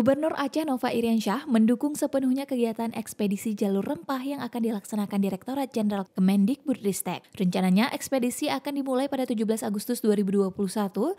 Gubernur Aceh Nova Iriansyah mendukung sepenuhnya kegiatan ekspedisi jalur rempah yang akan dilaksanakan Direktorat Jenderal Kemendikbudristek. Rencananya ekspedisi akan dimulai pada 17 Agustus 2021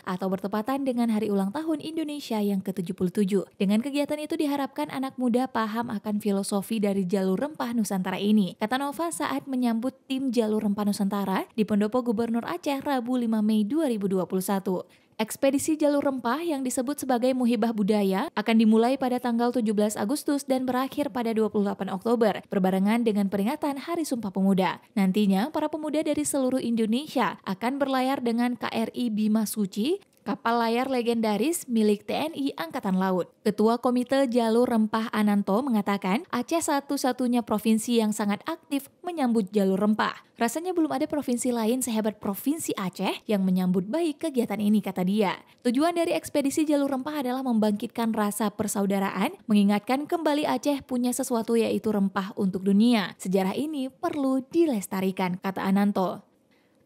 atau bertepatan dengan hari ulang tahun Indonesia yang ke-77. Dengan kegiatan itu diharapkan anak muda paham akan filosofi dari jalur rempah Nusantara ini. Kata Nova saat menyambut tim jalur rempah Nusantara di Pendopo Gubernur Aceh Rabu 5 Mei 2021. Ekspedisi jalur rempah yang disebut sebagai muhibah budaya akan dimulai pada tanggal 17 Agustus dan berakhir pada 28 Oktober, berbarengan dengan peringatan Hari Sumpah Pemuda. Nantinya, para pemuda dari seluruh Indonesia akan berlayar dengan KRI Bima Suci kapal layar legendaris milik TNI Angkatan Laut. Ketua Komite Jalur Rempah Ananto mengatakan Aceh satu-satunya provinsi yang sangat aktif menyambut jalur rempah. Rasanya belum ada provinsi lain sehebat Provinsi Aceh yang menyambut baik kegiatan ini, kata dia. Tujuan dari ekspedisi jalur rempah adalah membangkitkan rasa persaudaraan, mengingatkan kembali Aceh punya sesuatu yaitu rempah untuk dunia. Sejarah ini perlu dilestarikan, kata Ananto.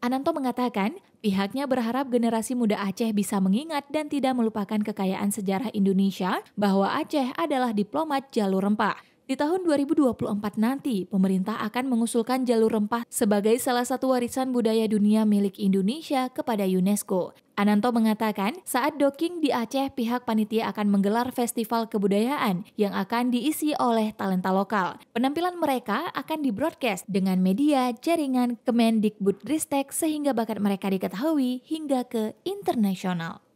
Ananto mengatakan pihaknya berharap generasi muda Aceh bisa mengingat dan tidak melupakan kekayaan sejarah Indonesia bahwa Aceh adalah diplomat jalur rempah. Di tahun 2024 nanti, pemerintah akan mengusulkan jalur rempah sebagai salah satu warisan budaya dunia milik Indonesia kepada UNESCO. Ananto mengatakan, saat docking di Aceh, pihak panitia akan menggelar festival kebudayaan yang akan diisi oleh talenta lokal. Penampilan mereka akan dibroadcast dengan media jaringan Kemendikbudristek sehingga bakat mereka diketahui hingga ke internasional.